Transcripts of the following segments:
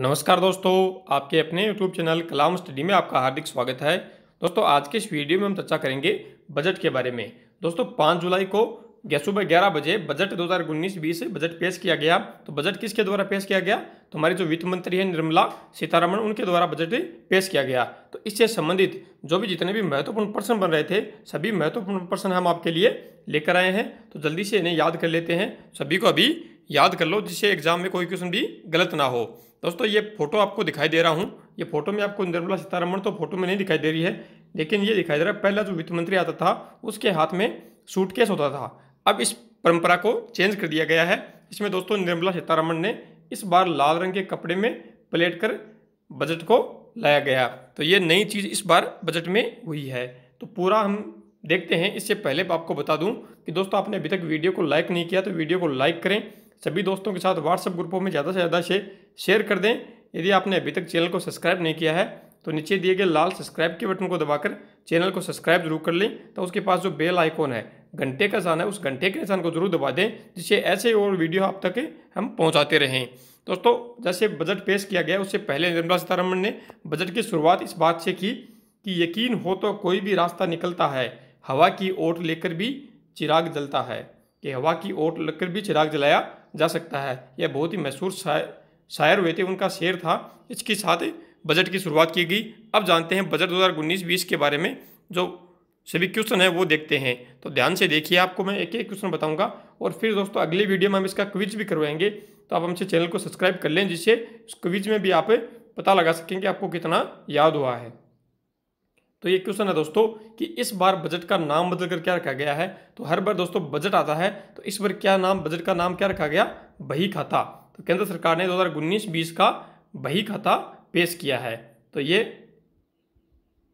नमस्कार दोस्तों आपके अपने YouTube चैनल कलाम स्टडी में आपका हार्दिक स्वागत है दोस्तों आज के इस वीडियो में हम चर्चा करेंगे बजट के बारे में दोस्तों 5 जुलाई को सुबह ग्यारह बजे बजट 2019-20 बजट पेश किया गया तो बजट किसके द्वारा पेश किया गया तो हमारे जो वित्त मंत्री हैं निर्मला सीतारमण उनके द्वारा बजट पेश किया गया तो इससे संबंधित जो भी जितने भी महत्वपूर्ण प्रश्न बन रहे थे सभी महत्वपूर्ण प्रश्न हम आपके लिए लेकर आए हैं तो जल्दी से इन्हें याद कर लेते हैं सभी को अभी याद कर लो जिससे एग्जाम में कोई क्वेश्चन भी गलत ना हो दोस्तों ये फोटो आपको दिखाई दे रहा हूँ ये फोटो में आपको निर्मला सीतारमण तो फोटो में नहीं दिखाई दे रही है लेकिन ये दिखाई दे रहा है पहला जो वित्त मंत्री आता था उसके हाथ में सूटकेस होता था अब इस परंपरा को चेंज कर दिया गया है इसमें दोस्तों निर्मला सीतारमण ने इस बार लाल रंग के कपड़े में पलेट कर बजट को लाया गया तो ये नई चीज़ इस बार बजट में हुई है तो पूरा हम देखते हैं इससे पहले आपको बता दूं कि दोस्तों आपने अभी तक वीडियो को लाइक नहीं किया तो वीडियो को लाइक करें सभी दोस्तों के साथ व्हाट्सअप ग्रुपों में ज़्यादा से ज़्यादा से शेयर कर दें यदि आपने अभी तक चैनल को सब्सक्राइब नहीं किया है तो नीचे दिए गए लाल सब्सक्राइब के बटन को दबाकर चैनल को सब्सक्राइब जरूर कर लें तो उसके पास जो बेल आइकॉन है घंटे का निशान है उस घंटे के निशान को जरूर दबा दें जिससे ऐसे और वीडियो आप तक हम पहुंचाते रहें दोस्तों जैसे बजट पेश किया गया उससे पहले निर्मला सीतारमण ने बजट की शुरुआत इस बात से की कि यकीन हो तो कोई भी रास्ता निकलता है हवा की ओट लेकर भी चिराग जलता है कि हवा की ओट लेकर भी चिराग जलाया जा सकता है यह बहुत ही मशहूर शायर शायर हुए थे उनका शेर था इसके साथ बजट की शुरुआत की गई अब जानते हैं बजट 2019-20 के बारे में जो सभी क्वेश्चन है वो देखते हैं तो ध्यान से देखिए आपको मैं एक एक क्वेश्चन बताऊंगा और फिर दोस्तों अगले वीडियो में हम इसका क्विज भी करवाएंगे तो आप हमसे चैनल को सब्सक्राइब कर लें जिससे क्विज में भी आप पता लगा सकें कि आपको कितना याद हुआ है तो ये क्वेश्चन है दोस्तों कि इस बार बजट का नाम बदलकर क्या रखा गया है तो हर बार दोस्तों बजट आता है तो इस बार क्या नाम बजट का नाम क्या रखा गया बही खाता तो केंद्र सरकार ने दो हज़ार का बही खाता पेश किया है तो ये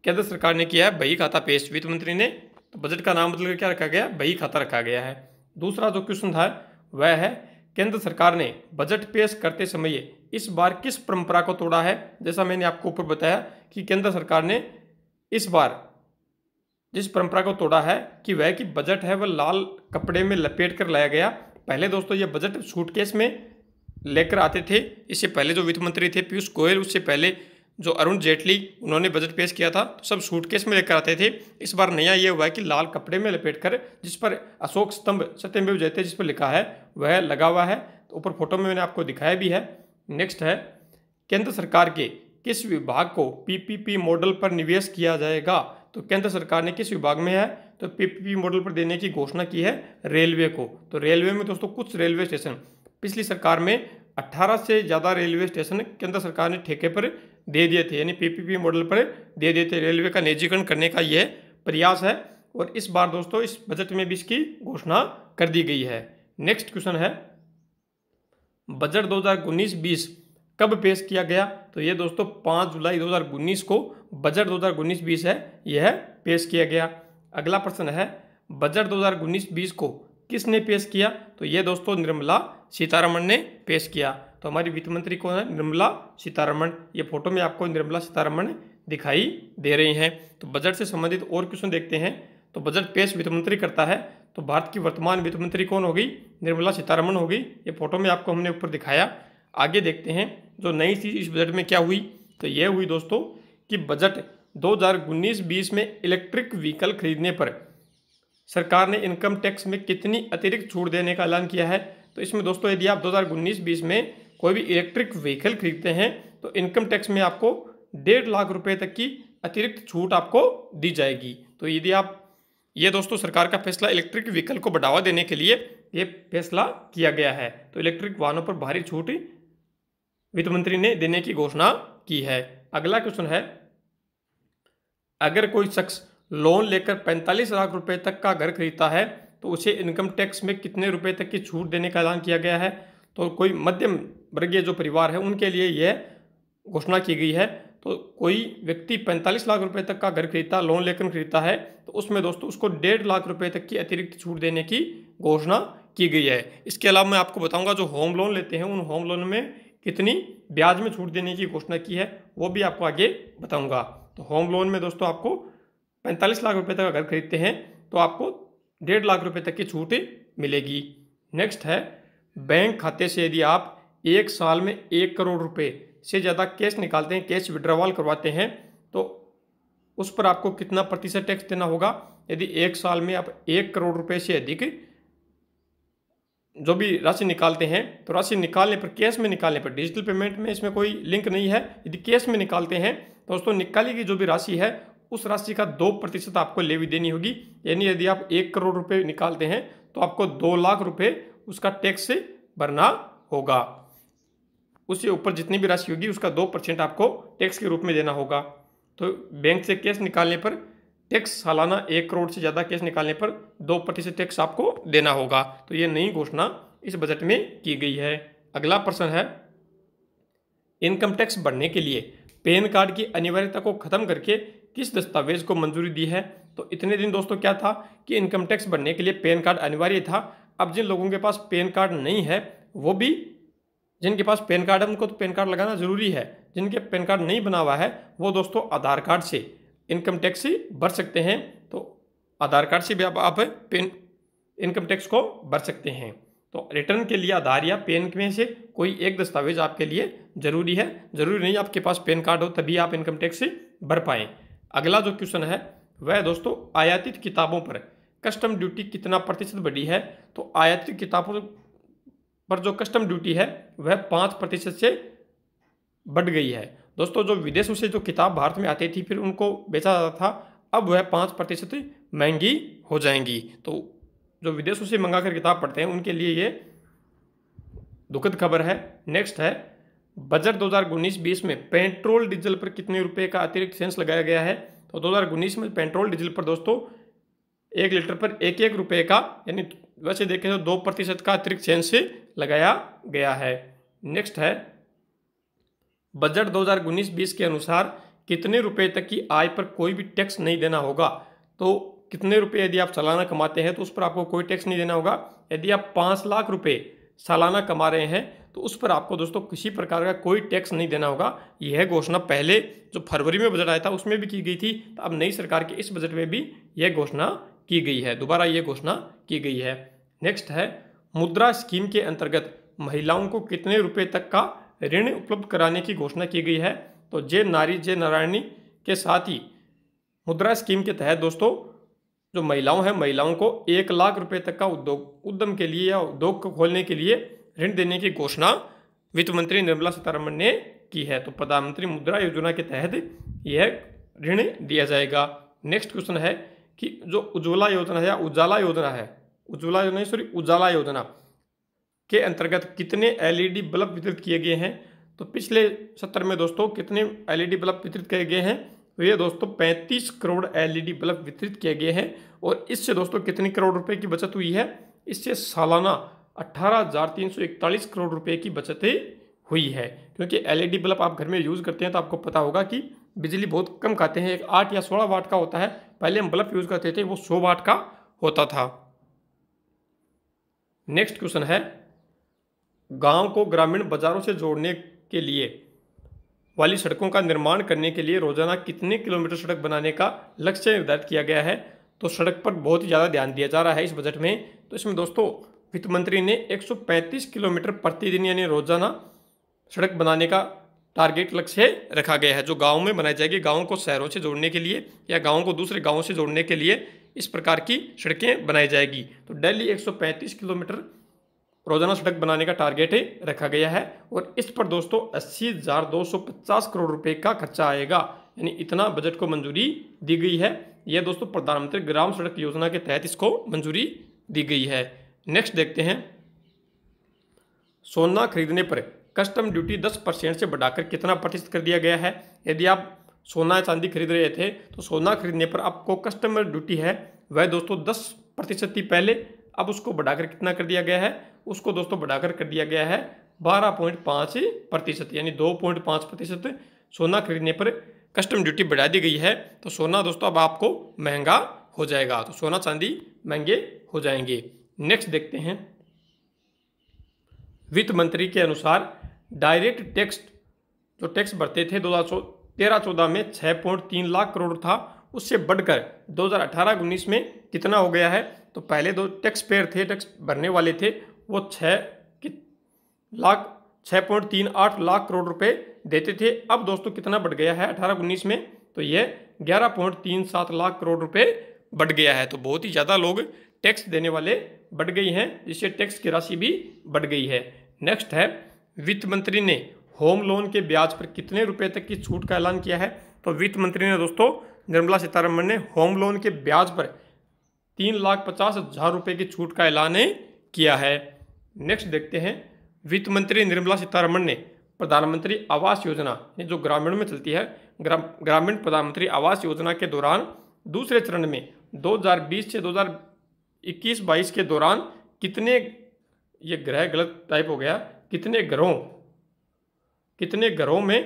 केंद्र सरकार ने किया है बही खाता पेश वित्त मंत्री ने तो बजट का नाम बदलकर क्या रखा गया बही खाता रखा गया है दूसरा जो क्वेश्चन था वह है केंद्र सरकार ने बजट पेश करते समय इस बार किस परंपरा को तोड़ा है जैसा मैंने आपको ऊपर बताया कि केंद्र सरकार ने इस बार जिस परंपरा को तोड़ा है कि वह कि बजट है वह लाल कपड़े में लपेट कर लाया गया पहले दोस्तों यह बजट सूटकेस में लेकर आते थे इससे पहले जो वित्त मंत्री थे पीयूष गोयल उससे पहले जो अरुण जेटली उन्होंने बजट पेश किया था तो सब सूटकेस में लेकर आते थे इस बार नया ये हुआ है कि लाल कपड़े में लपेट कर जिस पर अशोक स्तंभ सत्यमेव जयते जिस पर लिखा है वह लगा हुआ है तो ऊपर फोटो में मैंने आपको दिखाया भी है नेक्स्ट है केंद्र सरकार के किस विभाग को पीपीपी मॉडल पर निवेश किया जाएगा तो केंद्र सरकार ने किस विभाग में है तो पीपीपी मॉडल पर देने की घोषणा की है रेलवे को तो रेलवे में दोस्तों कुछ रेलवे स्टेशन पिछली सरकार में 18 से ज़्यादा रेलवे स्टेशन केंद्र सरकार ने ठेके पर दे दिए थे यानी पीपीपी मॉडल पर दे दिए थे रेलवे का निजीकरण करने का यह प्रयास है और इस बार दोस्तों इस बजट में भी इसकी घोषणा कर दी गई है नेक्स्ट क्वेश्चन है बजट दो हज़ार कब पेश किया गया तो ये दोस्तों पाँच जुलाई 2019 को बजट 2019 बीस है यह पेश किया गया अगला प्रश्न है बजट 2019 बीस को किसने पेश किया तो ये दोस्तों निर्मला सीतारमण ने पेश किया तो हमारी वित्त मंत्री कौन है निर्मला सीतारमण ये फोटो में आपको निर्मला सीतारमण दिखाई दे रही हैं तो बजट से संबंधित और क्वेश्चन देखते हैं तो बजट पेश वित्त मंत्री करता है तो भारत की वर्तमान वित्त मंत्री कौन होगी निर्मला सीतारमण होगी ये फोटो में आपको हमने ऊपर दिखाया आगे देखते हैं जो नई चीज़ इस बजट में क्या हुई तो यह हुई दोस्तों कि बजट 2019-20 में इलेक्ट्रिक व्हीकल खरीदने पर सरकार ने इनकम टैक्स में कितनी अतिरिक्त छूट देने का ऐलान किया है तो इसमें दोस्तों यदि आप 2019-20 में कोई भी इलेक्ट्रिक व्हीकल खरीदते हैं तो इनकम टैक्स में आपको डेढ़ लाख रुपए तक की अतिरिक्त छूट आपको दी जाएगी तो यदि आप ये दोस्तों सरकार का फैसला इलेक्ट्रिक व्हीकल को बढ़ावा देने के लिए ये फैसला किया गया है तो इलेक्ट्रिक वाहनों पर भारी छूट वित्त मंत्री ने देने की घोषणा की है अगला क्वेश्चन है अगर कोई शख्स लोन लेकर पैंतालीस लाख रुपए तक का घर खरीदता है तो उसे इनकम टैक्स में कितने रुपए तक की छूट देने का ऐलान किया गया है तो कोई मध्यम वर्गीय जो परिवार है उनके लिए यह घोषणा की गई है तो कोई व्यक्ति पैंतालीस लाख रुपए तक का घर खरीदता लोन लेकर खरीदता है तो उसमें दोस्तों उसको डेढ़ लाख रुपए तक की अतिरिक्त छूट देने की घोषणा की गई है इसके अलावा मैं आपको बताऊंगा जो होम लोन लेते हैं उन होम लोन में कितनी ब्याज में छूट देने की घोषणा की है वो भी आपको आगे बताऊंगा तो होम लोन में दोस्तों आपको पैंतालीस लाख रुपए तक अगर खरीदते हैं तो आपको डेढ़ लाख रुपए तक की छूट मिलेगी नेक्स्ट है बैंक खाते से यदि आप एक साल में एक करोड़ रुपए से ज़्यादा कैश निकालते हैं कैश विड्रॉवल करवाते हैं तो उस पर आपको कितना प्रतिशत टैक्स देना होगा यदि एक साल में आप एक करोड़ रुपये से अधिक जो भी राशि निकालते हैं तो राशि निकालने पर कैश में निकालने पर डिजिटल पेमेंट में इसमें कोई लिंक नहीं है यदि कैश में निकालते हैं तो दोस्तों निकाली गई जो भी राशि है उस राशि का दो प्रतिशत आपको लेवी देनी होगी यानी यदि आप एक करोड़ रुपये निकालते हैं तो आपको दो लाख रुपये उसका टैक्स भरना होगा उससे ऊपर जितनी भी राशि होगी उसका दो परसेंट आपको टैक्स के रूप में देना होगा तो बैंक से कैश निकालने पर टैक्स सालाना एक करोड़ से ज़्यादा केस निकालने पर दो प्रतिशत टैक्स आपको देना होगा तो ये नई घोषणा इस बजट में की गई है अगला प्रश्न है इनकम टैक्स बढ़ने के लिए पैन कार्ड की अनिवार्यता को खत्म करके किस दस्तावेज को मंजूरी दी है तो इतने दिन दोस्तों क्या था कि इनकम टैक्स बढ़ने के लिए पैन कार्ड अनिवार्य था अब जिन लोगों के पास पैन कार्ड नहीं है वो भी जिनके पास पैन कार्ड है उनको तो पैन कार्ड लगाना ज़रूरी है जिनके पैन कार्ड नहीं बना हुआ है वो दोस्तों आधार कार्ड से इनकम टैक्स ही भर सकते हैं तो आधार कार्ड से भी आप, आप पेन इनकम टैक्स को भर सकते हैं तो रिटर्न के लिए आधार या पेन में से कोई एक दस्तावेज आपके लिए ज़रूरी है ज़रूरी नहीं आपके पास पेन कार्ड हो तभी आप इनकम टैक्स से भर पाएँ अगला जो क्वेश्चन है वह दोस्तों आयातित किताबों पर कस्टम ड्यूटी कितना प्रतिशत बढ़ी है तो आयातित किताबों पर जो कस्टम ड्यूटी है वह पाँच प्रतिशत से बढ़ गई है दोस्तों जो विदेशों से जो किताब भारत में आती थी फिर उनको बेचा जाता था अब वह पाँच प्रतिशत महंगी हो जाएंगी तो जो विदेशों से मंगा कर किताब पढ़ते हैं उनके लिए ये दुखद खबर है नेक्स्ट है बजट 2019-20 में पेट्रोल डीजल पर कितने रुपये का अतिरिक्त सेंस लगाया गया है तो दो में पेट्रोल डीजल पर दोस्तों एक लीटर पर एक एक रुपये का यानी वैसे देखें तो दो प्रतिशत का अतिरिक्त सेंस लगाया गया है नेक्स्ट है बजट दो हजार के अनुसार कितने रुपए तक की आय पर कोई भी टैक्स नहीं देना होगा तो कितने रुपए यदि आप सालाना कमाते हैं तो उस पर आपको कोई टैक्स नहीं देना होगा यदि आप पाँच लाख रुपये सालाना कमा रहे हैं तो उस पर आपको दोस्तों किसी प्रकार का कोई टैक्स नहीं देना होगा यह घोषणा पहले जो फरवरी में बजट आया था उसमें भी की गई थी तो अब नई सरकार के इस बजट में भी यह घोषणा की गई है दोबारा ये घोषणा की गई है नेक्स्ट है मुद्रा स्कीम के अंतर्गत महिलाओं को कितने रुपये तक का ऋण उपलब्ध कराने की घोषणा की गई है तो जय नारी जय नारायणी के साथ ही मुद्रा स्कीम के तहत दोस्तों जो महिलाओं हैं महिलाओं को एक लाख रुपए तक का उद्योग उद्यम के लिए या उद्योग को खोलने के लिए ऋण देने की घोषणा वित्त मंत्री निर्मला सीतारमण ने की है तो प्रधानमंत्री मुद्रा योजना के तहत यह ऋण दिया जाएगा नेक्स्ट क्वेश्चन है कि जो उज्ज्वला योजना है या उजाला योजना है उज्ज्वला योजना सॉरी उजाला योजना के अंतर्गत कितने एलईडी बल्ब वितरित किए गए हैं तो पिछले सत्र में दोस्तों कितने एलईडी बल्ब वितरित किए गए हैं तो ये दोस्तों 35 करोड़ एलईडी बल्ब वितरित किए गए हैं और इससे दोस्तों कितने करोड़ रुपए की बचत हुई है इससे सालाना इकतालीस करोड़ रुपए की बचतें हुई है क्योंकि एलईडी बल्ब आप घर में यूज़ करते हैं तो आपको पता होगा कि बिजली बहुत कम खाते हैं एक आठ या सोलह वाट का होता है पहले हम बल्ब यूज़ करते थे वो सौ वाट का होता था नेक्स्ट क्वेश्चन है गांव को ग्रामीण बाजारों से जोड़ने के लिए वाली सड़कों का निर्माण करने के लिए रोजाना कितने किलोमीटर सड़क बनाने का लक्ष्य निर्धारित किया गया है तो सड़क पर बहुत ही ज़्यादा ध्यान दिया जा रहा है इस बजट में तो इसमें दोस्तों वित्त मंत्री ने 135 किलोमीटर प्रतिदिन यानी रोजाना सड़क बनाने का टारगेट लक्ष्य रखा गया है जो गाँव में बनाई जाएगी गाँव को शहरों से जोड़ने के लिए या गाँव को दूसरे गाँव से जोड़ने के लिए इस प्रकार की सड़कें बनाई जाएगी तो डेली 135 किलोमीटर रोजाना सड़क बनाने का टारगेट रखा गया है और इस पर दोस्तों अस्सी हज़ार दो सौ पचास करोड़ रुपए का खर्चा आएगा यानी इतना बजट को मंजूरी दी गई है यह दोस्तों प्रधानमंत्री ग्राम सड़क योजना के तहत इसको मंजूरी दी गई है नेक्स्ट देखते हैं सोना खरीदने पर कस्टम ड्यूटी दस परसेंट से बढ़ाकर कितना प्रतिशत कर दिया गया है यदि आप सोना या चांदी खरीद रहे थे तो सोना खरीदने पर आपको कस्टमर ड्यूटी है वह दोस्तों दस प्रतिशत थी पहले अब उसको बढ़ाकर कितना कर दिया गया है उसको दोस्तों बढ़ाकर कर दिया गया है बारह पॉइंट पाँच प्रतिशत यानी दो पॉइंट पाँच प्रतिशत सोना खरीदने पर कस्टम ड्यूटी बढ़ा दी गई है तो सोना दोस्तों अब आपको महंगा हो जाएगा तो सोना चांदी महंगे हो जाएंगे नेक्स्ट देखते हैं वित्त मंत्री के अनुसार डायरेक्ट टैक्स जो टैक्स बढ़ते थे दो हज़ार तेरह चौदह में छः पॉइंट तीन लाख करोड़ था उससे बढ़कर 2018-19 में कितना हो गया है तो पहले दो टैक्स पेयर थे टैक्स भरने वाले थे वो छः लाख छः पॉइंट तीन आठ लाख करोड़ रुपए देते थे अब दोस्तों कितना बढ़ गया है अठारह उन्नीस में तो ये ग्यारह पॉइंट तीन सात लाख करोड़ रुपए बढ़ गया है तो बहुत ही ज़्यादा लोग टैक्स देने वाले बढ़ गई हैं जिससे टैक्स की राशि भी बढ़ गई है नेक्स्ट है वित्त मंत्री ने होम लोन के ब्याज पर कितने रुपये तक की छूट का ऐलान किया है तो वित्त मंत्री ने दोस्तों निर्मला सीतारमण ने होम लोन के ब्याज पर तीन लाख पचास हज़ार रुपये की छूट का ऐलान किया है नेक्स्ट देखते हैं वित्त मंत्री निर्मला सीतारमण ने प्रधानमंत्री आवास योजना जो ग्रामीण में चलती है ग्रा, ग्रामीण प्रधानमंत्री आवास योजना के दौरान दूसरे चरण में 2020 से 2021-22 के दौरान कितने ये ग्रह गलत टाइप हो गया कितने घरों कितने घरों में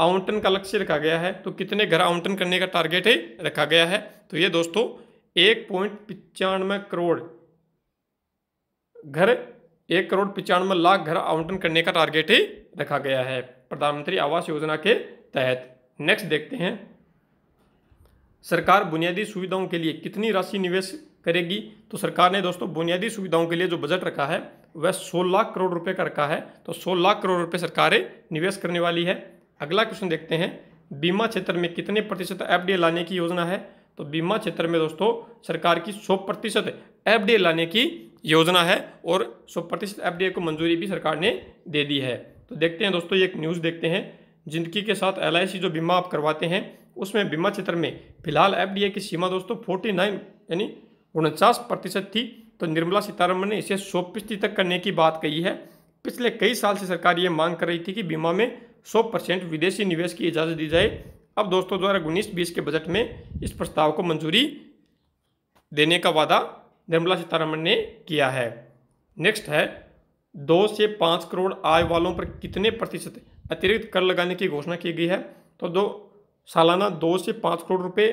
आवंटन का लक्ष्य रखा गया है तो कितने घर आवंटन करने का टारगेट है रखा गया है तो ये दोस्तों एक पॉइंट पचानवे करोड़ घर एक करोड़ पचानवे लाख घर आवंटन करने का टारगेट ही रखा गया है प्रधानमंत्री आवास योजना के तहत नेक्स्ट देखते हैं सरकार बुनियादी सुविधाओं के लिए कितनी राशि निवेश करेगी तो सरकार ने दोस्तों बुनियादी सुविधाओं के लिए जो बजट रखा है वह सोलह लाख करोड़ रुपए का रखा है तो सोलह लाख करोड़ रुपए सरकारें निवेश करने वाली है अगला क्वेश्चन देखते हैं बीमा क्षेत्र में कितने प्रतिशत एफ लाने की योजना है तो बीमा क्षेत्र में दोस्तों सरकार की सौ प्रतिशत लाने की योजना है और सौ प्रतिशत एफ को मंजूरी भी सरकार ने दे दी है तो देखते हैं दोस्तों ये एक न्यूज़ देखते हैं जिंदगी के साथ एल जो बीमा आप करवाते हैं उसमें बीमा क्षेत्र में फिलहाल एफ की सीमा दोस्तों फोर्टी नाइन यानी उनचास प्रतिशत थी तो निर्मला सीतारमण ने इसे सौ तक करने की बात कही है पिछले कई साल से सरकार ये मांग कर रही थी कि बीमा में 100 परसेंट विदेशी निवेश की इजाज़त दी जाए अब दोस्तों दो हज़ार उन्नीस बीस के बजट में इस प्रस्ताव को मंजूरी देने का वादा निर्मला सीतारमण ने किया है नेक्स्ट है दो से पाँच करोड़ आय वालों पर कितने प्रतिशत अतिरिक्त कर लगाने की घोषणा की गई है तो दो सालाना दो से पाँच करोड़ रुपए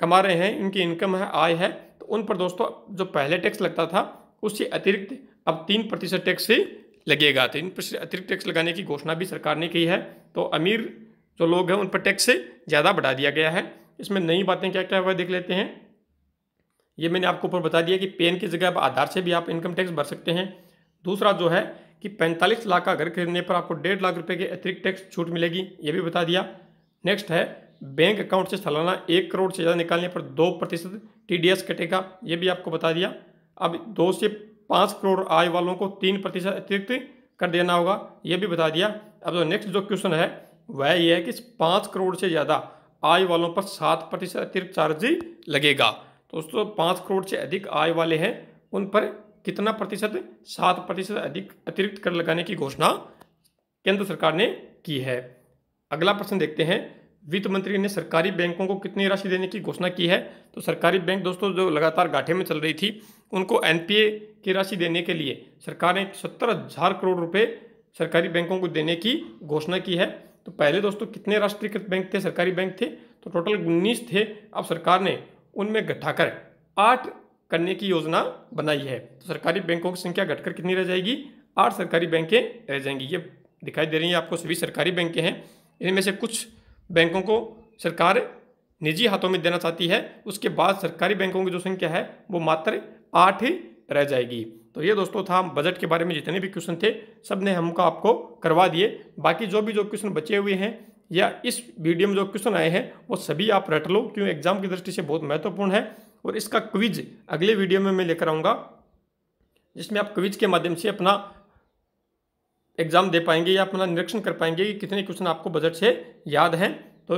कमा रहे हैं इनकी इनकम है आय है तो उन पर दोस्तों जो पहले टैक्स लगता था उससे अतिरिक्त अब तीन प्रतिशत टैक्स लगेगा तीन तो प्रतिशत अतिरिक्त टैक्स लगाने की घोषणा भी सरकार ने की है तो अमीर जो लोग हैं उन पर टैक्स ज़्यादा बढ़ा दिया गया है इसमें नई बातें क्या क्या हुआ देख लेते हैं ये मैंने आपको ऊपर बता दिया कि पेन की जगह आधार से भी आप इनकम टैक्स भर सकते हैं दूसरा जो है कि 45 लाख का घर खरीदने पर आपको डेढ़ लाख रुपए के अतिरिक्त टैक्स छूट मिलेगी ये भी बता दिया नेक्स्ट है बैंक अकाउंट से सालाना एक करोड़ से ज़्यादा निकालने पर दो प्रतिशत टी कटेगा ये भी आपको बता दिया अब दो से पाँच करोड़ आय वालों को तीन प्रतिशत अतिरिक्त कर देना होगा ये भी बता दिया अब जो नेक्स्ट जो क्वेश्चन है वह यह है कि पाँच करोड़ से ज़्यादा आय वालों पर सात प्रतिशत अतिरिक्त चार्ज लगेगा दोस्तों पाँच करोड़ से अधिक आय वाले हैं उन पर कितना प्रतिशत सात प्रतिशत अधिक अतिरिक्त कर लगाने की घोषणा केंद्र सरकार ने की है अगला प्रश्न देखते हैं वित्त मंत्री ने सरकारी बैंकों को कितनी राशि देने की घोषणा की है तो सरकारी बैंक दोस्तों जो लगातार घाटे में चल रही थी उनको एनपीए की राशि देने के लिए सरकार ने सत्तर हजार करोड़ रुपए सरकारी बैंकों को देने की घोषणा की है तो पहले दोस्तों कितने राष्ट्रीयकृत बैंक थे सरकारी बैंक थे तो टोटल उन्नीस थे अब सरकार ने उनमें घटाकर आठ करने की योजना बनाई है तो सरकारी बैंकों की संख्या घटकर कितनी रह जाएगी आठ सरकारी बैंकें रह जाएंगी ये दिखाई दे रही है आपको सभी सरकारी बैंकें हैं इनमें से कुछ बैंकों को सरकार निजी हाथों में देना चाहती है उसके बाद सरकारी बैंकों की जो संख्या है वो मात्र आठ ही रह जाएगी तो ये दोस्तों था हम बजट के बारे में जितने भी क्वेश्चन थे सब ने हमको आपको करवा दिए बाकी जो भी जो क्वेश्चन बचे हुए हैं या इस वीडियो में जो क्वेश्चन आए हैं वो सभी आप रट लो क्यों एग्जाम की दृष्टि से बहुत महत्वपूर्ण है और इसका क्विज अगले वीडियो में मैं लेकर आऊँगा जिसमें आप क्विज के माध्यम से अपना एग्जाम दे पाएंगे या अपना निरीक्षण कर पाएंगे कि कितने क्वेश्चन आपको बजट से याद हैं तो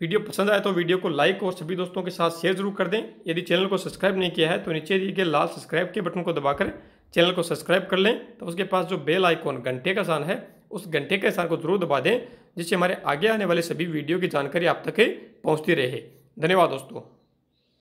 वीडियो पसंद आए तो वीडियो को लाइक और सभी दोस्तों के साथ शेयर जरूर कर दें यदि चैनल को सब्सक्राइब नहीं किया है तो नीचे दिए गए लाल सब्सक्राइब के बटन को दबाकर चैनल को सब्सक्राइब कर लें तो उसके पास जो बेल आइकॉन घंटे का आसान है उस घंटे के आसान को जरूर दबा दें जिससे हमारे आगे आने वाले सभी वीडियो की जानकारी आप तक पहुँचती रहे धन्यवाद दोस्तों